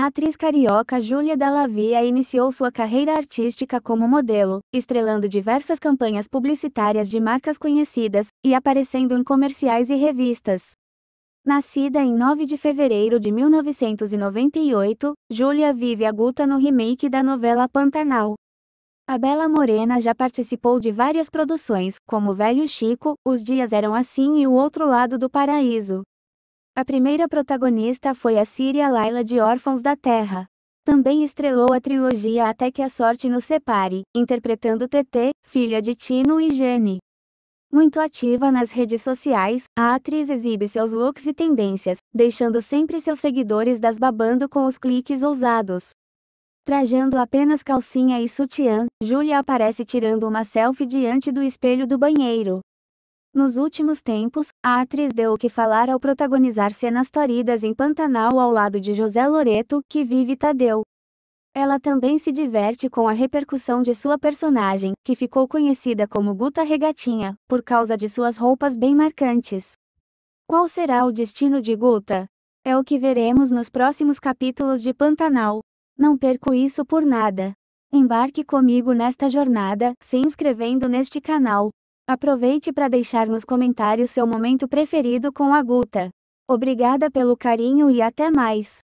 A atriz carioca Júlia Dallavia iniciou sua carreira artística como modelo, estrelando diversas campanhas publicitárias de marcas conhecidas e aparecendo em comerciais e revistas. Nascida em 9 de fevereiro de 1998, Júlia vive a Guta no remake da novela Pantanal. A Bela Morena já participou de várias produções, como Velho Chico, Os Dias Eram Assim e O Outro Lado do Paraíso. A primeira protagonista foi a síria Laila de Órfãos da Terra. Também estrelou a trilogia Até que a Sorte nos Separe, interpretando TT, filha de Tino e Jane. Muito ativa nas redes sociais, a atriz exibe seus looks e tendências, deixando sempre seus seguidores babando com os cliques ousados. Trajando apenas calcinha e sutiã, Julia aparece tirando uma selfie diante do espelho do banheiro. Nos últimos tempos, a atriz deu o que falar ao protagonizar cenas toridas em Pantanal ao lado de José Loreto, que vive Tadeu. Ela também se diverte com a repercussão de sua personagem, que ficou conhecida como Guta Regatinha, por causa de suas roupas bem marcantes. Qual será o destino de Guta? É o que veremos nos próximos capítulos de Pantanal. Não perco isso por nada. Embarque comigo nesta jornada, se inscrevendo neste canal. Aproveite para deixar nos comentários seu momento preferido com a Guta. Obrigada pelo carinho e até mais!